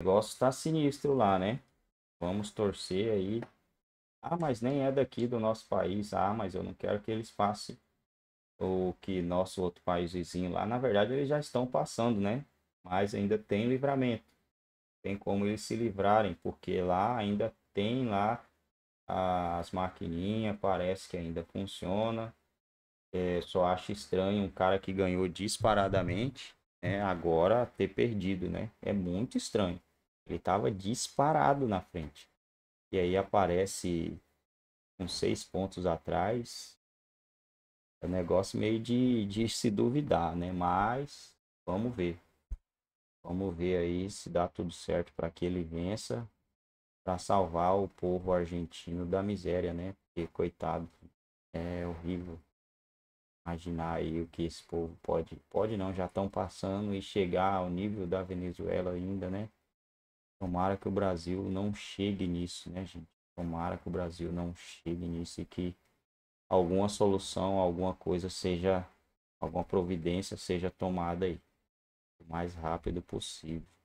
negócio tá sinistro lá, né? Vamos torcer aí. Ah, mas nem é daqui do nosso país. Ah, mas eu não quero que eles passem o que nosso outro país vizinho lá. Na verdade, eles já estão passando, né? Mas ainda tem livramento. Tem como eles se livrarem, porque lá ainda tem lá as maquininhas, parece que ainda funciona. É, só acho estranho um cara que ganhou disparadamente, né? Agora ter perdido, né? É muito estranho. Ele estava disparado na frente. E aí aparece com seis pontos atrás. É um negócio meio de, de se duvidar, né? Mas vamos ver. Vamos ver aí se dá tudo certo para que ele vença. Para salvar o povo argentino da miséria, né? Porque, coitado, é horrível imaginar aí o que esse povo pode, pode não, já estão passando e chegar ao nível da Venezuela ainda, né? Tomara que o Brasil não chegue nisso, né, gente? Tomara que o Brasil não chegue nisso e que alguma solução, alguma coisa seja, alguma providência seja tomada aí o mais rápido possível.